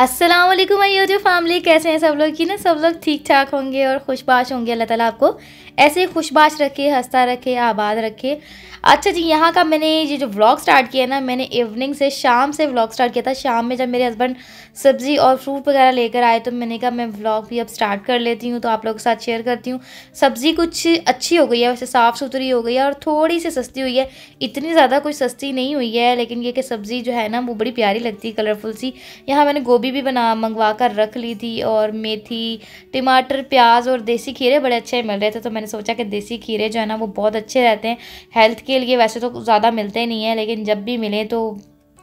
अस्सलाम वालेकुम जो यूट्यूब फैमिली कैसे हैं सब लोग की ना सब लोग ठीक ठाक होंगे और खुशबाश होंगे अल्लाह ताला आपको ऐसे खुशबाश रखे हंसता रखे आबाद रखे अच्छा जी यहाँ का मैंने ये जो व्लॉग स्टार्ट किया ना मैंने इवनिंग से शाम से व्लॉग स्टार्ट किया था शाम में जब मेरे हस्बैंड सब्ज़ी और फ्रूट वगैरह लेकर आए तो मैंने कहा मैं व्लॉग भी अब स्टार्ट कर लेती हूँ तो आप लोगों के साथ शेयर करती हूँ सब्ज़ी कुछ अच्छी हो गई है वैसे साफ़ सुथरी हो गई है और थोड़ी सी सस्ती हुई है इतनी ज़्यादा कुछ सस्ती नहीं हुई है लेकिन ये कि सब्ज़ी जो है ना वो बड़ी प्यारी लगती है कलरफुल सी यहाँ मैंने गोभी गोभी भी बना मंगवा कर रख ली थी और मेथी टमाटर प्याज और देसी खीरे बड़े अच्छे मिल रहे थे तो मैंने सोचा कि देसी खीरे जो है ना वो बहुत अच्छे रहते हैं हेल्थ के लिए वैसे तो ज़्यादा मिलते नहीं हैं लेकिन जब भी मिले तो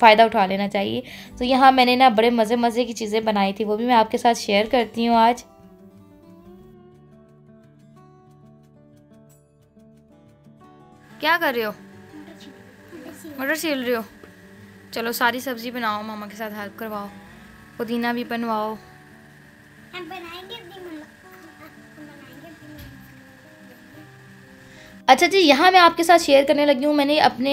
फ़ायदा उठा लेना चाहिए तो यहाँ मैंने ना बड़े मज़े मज़े की चीज़ें बनाई थी वो भी मैं आपके साथ शेयर करती हूँ आज क्या कर रहे हो मटर छील रहे हो चलो सारी सब्ज़ी बनाओ मामा के साथ हेल्प करवाओ पुदीना भी बनवाओ अच्छा जी यहाँ मैं आपके साथ शेयर करने लगी हूँ मैंने अपने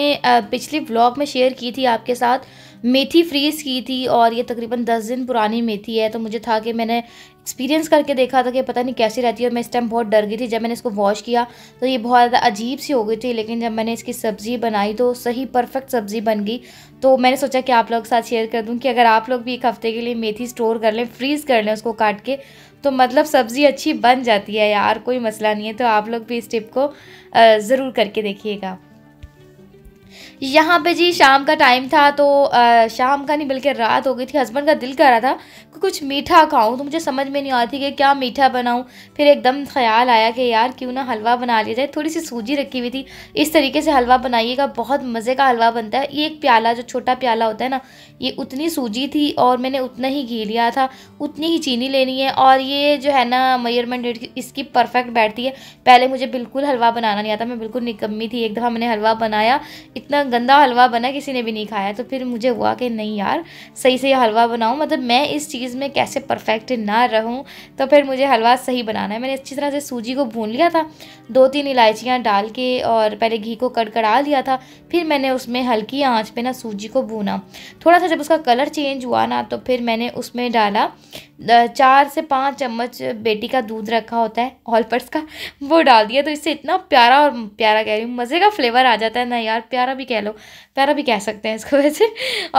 पिछले ब्लॉग में शेयर की थी आपके साथ मेथी फ्रीज़ की थी और ये तकरीबन दस दिन पुरानी मेथी है तो मुझे था कि मैंने एक्सपीरियंस करके देखा था कि पता नहीं कैसी रहती है और मैं इस टाइम बहुत डर गई थी जब मैंने इसको वॉश किया तो ये बहुत ज़्यादा अजीब सी हो गई थी लेकिन जब मैंने इसकी सब्ज़ी बनाई तो सही परफेक्ट सब्ज़ी बन गई तो मैंने सोचा कि आप लोग के साथ शेयर कर दूँ कि अगर आप लोग भी एक हफ़्ते के लिए मेथी स्टोर कर लें फ्रीज़ कर लें उसको काट के तो मतलब सब्ज़ी अच्छी बन जाती है यार कोई मसला नहीं है तो आप लोग भी इस टिप को ज़रूर करके देखिएगा यहाँ पे जी शाम का टाइम था तो आ, शाम का नहीं बल्कि रात हो गई थी हस्बैंड का दिल कर रहा था कि कुछ मीठा खाऊं तो मुझे समझ में नहीं आ रही थी कि क्या मीठा बनाऊं फिर एकदम ख्याल आया कि यार क्यों ना हलवा बना लिया जाए थोड़ी सी सूजी रखी हुई थी इस तरीके से हलवा बनाइएगा बहुत मज़े का हलवा बनता है ये एक प्याला जो छोटा प्याला होता है ना ये उतनी सूजी थी और मैंने उतना ही घी लिया था उतनी ही चीनी लेनी है और ये जो है ना मेयरमेंट इसकी परफेक्ट बैठती है पहले मुझे बिल्कुल हलवा बनाना नहीं आता मैं बिल्कुल निकम्मी थी एक दफ़ा मैंने हलवा बनाया इतना गंदा हलवा बना किसी ने भी नहीं खाया तो फिर मुझे हुआ कि नहीं यार सही से हलवा बनाऊँ मतलब मैं इस चीज़ में कैसे परफेक्ट ना रहूँ तो फिर मुझे हलवा सही बनाना है मैंने अच्छी तरह से सूजी को भून लिया था दो तीन इलायचियाँ डाल के और पहले घी को कड़कड़ा लिया था फिर मैंने उसमें हल्की आँच पर ना सूजी को भूना थोड़ा सा जब उसका कलर चेंज हुआ ना तो फिर मैंने उसमें डाला चार से पाँच चम्मच बेटी का दूध रखा होता है ऑलपर्स का वो डाल दिया तो इससे इतना प्यारा और प्यारा कह रही हूँ मज़े का फ्लेवर आ जाता है ना यार प्यारा भी कह लो प्यारा भी कह सकते हैं इसको वैसे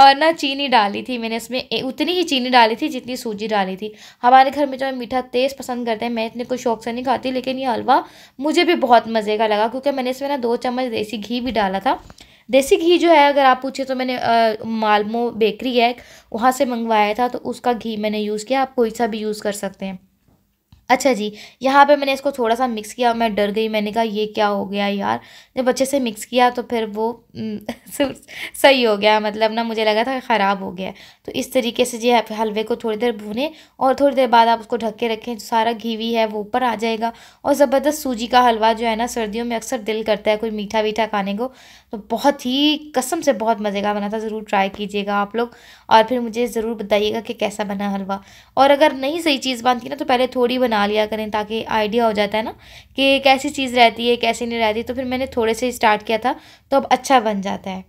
और ना चीनी डाली थी मैंने इसमें उतनी ही चीनी डाली थी जितनी सूजी डाली थी हमारे घर में जो है मीठा तेज़ पसंद करते हैं मैं इतने कोई शौक से नहीं खाती लेकिन ये हलवा मुझे भी बहुत मज़े का लगा क्योंकि मैंने इसमें ना दो चम्मच देसी घी भी डाला था देसी घी जो है अगर आप पूछे तो मैंने मालमो बेकरी है वहाँ से मंगवाया था तो उसका घी मैंने यूज़ किया आप कोई सा भी यूज़ कर सकते हैं अच्छा जी यहाँ पे मैंने इसको थोड़ा सा मिक्स किया और मैं डर गई मैंने कहा ये क्या हो गया यार जब अच्छे से मिक्स किया तो फिर वो सही हो गया मतलब ना मुझे लगा था ख़राब हो गया तो इस तरीके से जो हलवे को थोड़ी देर भूने और थोड़ी देर बाद आप उसको ढक के रखें सारा घीवी है वो ऊपर आ जाएगा और ज़बरदस्त सूजी का हलवा जो है ना सर्दियों में अक्सर दिल करता है कोई मीठा वीठा खाने को तो बहुत ही कसम से बहुत मज़े का बना था ज़रूर ट्राई कीजिएगा आप लोग और फिर मुझे ज़रूर बताइएगा कि कैसा बना हलवा और अगर नहीं सही चीज़ बनती ना तो पहले थोड़ी बना बना लिया करें ताकि आइडिया हो जाता है ना कि कैसी चीज़ रहती है कैसी नहीं रहती तो फिर मैंने थोड़े से स्टार्ट किया था तो अब अच्छा बन जाता है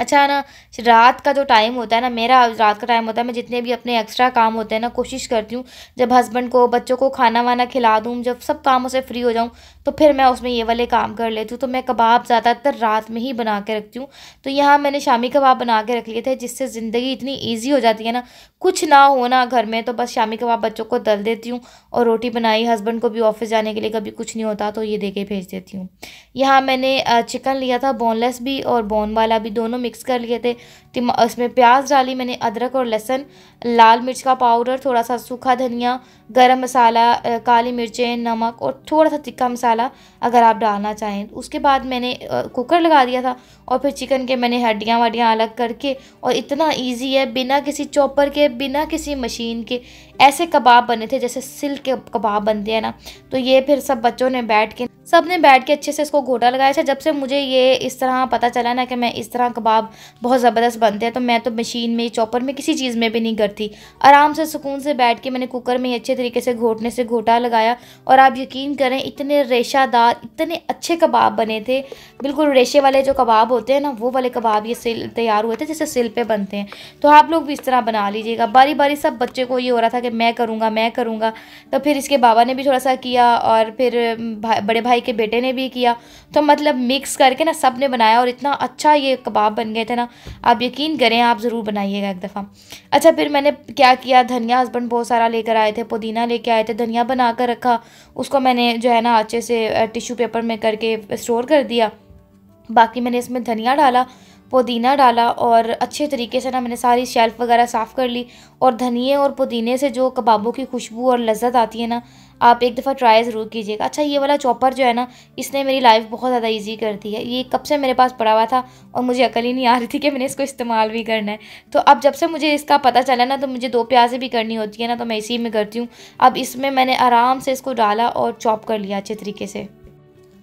अच्छा ना रात का जो टाइम होता है ना मेरा रात का टाइम होता है मैं जितने भी अपने एक्स्ट्रा काम होते हैं ना कोशिश करती हूँ जब हस्बैंड को बच्चों को खाना वाना खिला दूँ जब सब कामों से फ्री हो जाऊँ तो फिर मैं उसमें ये वाले काम कर लेती हूँ तो मैं कबाब ज़्यादातर रात में ही बना के रखती हूँ तो यहाँ मैंने शामी कबाब बना के रख लिए थे जिससे ज़िंदगी इतनी ईजी हो जाती है ना कुछ ना हो ना घर में तो बस शामी कबाब बच्चों को दल देती हूँ और रोटी बनाई हस्बैंड को भी ऑफिस जाने के लिए कभी कुछ नहीं होता तो ये दे के भेज देती हूँ यहाँ मैंने चिकन लिया था बोनलेस भी और बोन वाला भी दोनों मिक्स कर लिए थे उसमें प्याज डाली मैंने अदरक और लहसुन लाल मिर्च का पाउडर थोड़ा सा सूखा धनिया गरम मसाला काली मिर्चें नमक और थोड़ा सा तिक्का मसाला अगर आप डालना चाहें उसके बाद मैंने कुकर लगा दिया था और फिर चिकन के मैंने हड्डियाँ वड्डियाँ अलग करके और इतना ईजी है बिना किसी चॉपर के बिना किसी मशीन के ऐसे कबाब बने थे जैसे सिल्क के कबाब बनते हैं ना तो ये फिर सब बच्चों ने बैठ के सब ने बैठ के अच्छे से इसको घोटा लगाया था अच्छा, जब से मुझे ये इस तरह पता चला ना कि मैं इस तरह कबाब बहुत ज़बरदस्त बनते हैं तो मैं तो मशीन में चॉपर में किसी चीज़ में भी नहीं करती आराम से सुकून से बैठ के मैंने कुकर में ही अच्छे तरीके से घोटने से घोटा लगाया और आप यकीन करें इतने रेशादार इतने अच्छे कबाब बने थे बिल्कुल रेशे वाले जो कबाब होते हैं ना वो वाले कबाब ये सिल तैयार हुए थे जैसे सिल पर बनते हैं तो आप लोग भी इस तरह बना लीजिएगा बारी बारी सब बच्चे को ये हो रहा था कि मैं करूँगा मैं करूँगा तो फिर इसके बाबा ने भी थोड़ा सा किया और फिर बड़े भाई भाई के बेटे ने भी किया तो मतलब मिक्स करके ना सब ने बनाया और इतना अच्छा ये कबाब बन गए थे ना आप यकीन करें आप ज़रूर बनाइएगा एक दफ़ा अच्छा फिर मैंने क्या किया धनिया हस्बैंड बहुत सारा लेकर आए थे पुदीना लेके आए थे धनिया बना कर रखा उसको मैंने जो है ना अच्छे से टिश्यू पेपर में करके स्टोर कर दिया बाकी मैंने इसमें धनिया डाला पुदीना डाला और अच्छे तरीके से ना मैंने सारी शेल्फ़ वगैरह साफ़ कर ली और धनिए और पुदीने से जो कबाबों की खुशबू और लज्जत आती है ना आप एक दफ़ा ट्राई ज़रूर कीजिएगा अच्छा ये वाला चॉपर जो है ना इसने मेरी लाइफ बहुत ज़्यादा ईजी कर दी है ये कब से मेरे पास पड़ा हुआ था और मुझे अकल ही नहीं आ रही थी कि मैंने इसको इस्तेमाल भी करना है तो अब जब से मुझे इसका पता चला ना तो मुझे दो प्याज़ें भी करनी होती है ना तो मैं इसी में करती हूँ अब इसमें मैंने आराम से इसको डाला और चॉप कर लिया अच्छे तरीके से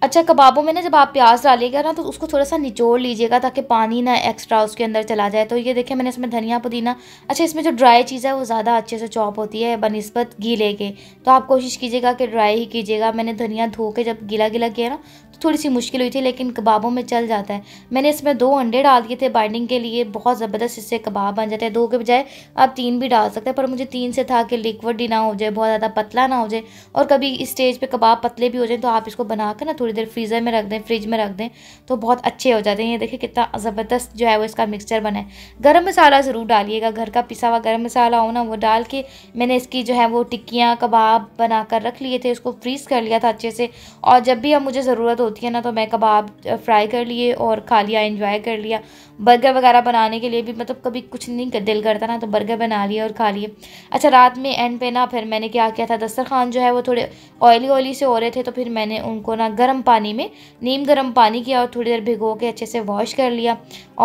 अच्छा कबाबों में ना जब आप प्याज डालिएगा ना तो उसको थोड़ा सा निचोड़ लीजिएगा ताकि पानी ना एक्स्ट्रा उसके अंदर चला जाए तो ये देखिए मैंने इसमें धनिया पुदीना अच्छा इसमें जो ड्राई चीज़ है वो ज़्यादा अच्छे से चॉप होती है बनस्बत गीले के तो आप कोशिश कीजिएगा कि ड्राई ही कीजिएगा मैंने धनिया धो के जब गीला गीला किया ना तो थोड़ी सी मुश्किल हुई थी लेकिन कबाबों में चल जाता है मैंने इसमें दो अंडे डाल दिए थे बाइंडिंग के लिए बहुत ज़बरदस्त इससे कबाब बन जाते हैं दो के बजाय आप तीन भी डाल सकते हैं पर मुझे तीन से था कि लिक्विड ही ना हो जाए बहुत ज़्यादा पतला ना हो जाए और कभी स्टेज पर कबाब पतले भी हो जाए तो आप इसको बना कर ना थोड़ी थोड़ी देर फ्रीज़र में रख दें फ्रिज में रख दें तो बहुत अच्छे हो जाते हैं ये देखिए कितना ज़बरदस्त जो है वो इसका मिक्सचर बना है गर्म मसाला ज़रूर डालिएगा घर का पिसा हुआ गर्म मसाला हो ना वो डाल के मैंने इसकी जो है वो टिक्कियाँ कबाब बना कर रख लिए थे उसको फ्रीज़ कर लिया था अच्छे से और जब भी अब मुझे ज़रूरत होती है ना तो मैं कबाब फ्राई कर लिए और खा लिया इन्जॉय कर लिया बर्गर वगैरह बनाने के लिए भी मतलब कभी कुछ नहीं कर, दिल करता ना तो बर्गर बना लिए और खा लिए अच्छा रात में एंड पे ना फिर मैंने क्या किया था दस्तरखान जो है वो थोड़े ऑयली ऑयली से हो रहे थे तो फिर मैंने उनको ना गर्म पानी में नीम गर्म पानी किया और थोड़ी देर भिगो के अच्छे से वॉश कर लिया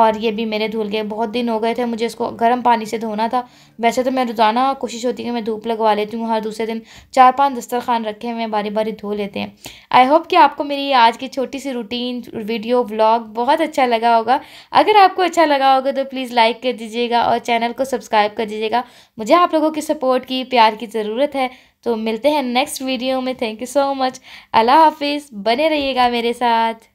और ये भी मेरे धुल गए बहुत दिन हो गए थे मुझे इसको गर्म पानी से धोना था वैसे तो मैं रोज़ाना कोशिश होती है कि मैं धूप लगवा लेती हूँ हर दूसरे दिन चार पाँच दस्तरखान रखे हुए बारी बारी धो लेते हैं आई होप कि आपको मेरी आज की छोटी सी रूटीन वीडियो ब्लॉग बहुत अच्छा लगा होगा अगर आपको अच्छा लगा होगा तो प्लीज़ लाइक कर दीजिएगा और चैनल को सब्सक्राइब कर दीजिएगा मुझे आप लोगों की सपोर्ट की प्यार की ज़रूरत है तो मिलते हैं नेक्स्ट वीडियो में थैंक यू सो मच अल्लाह हाफिज़ बने रहिएगा मेरे साथ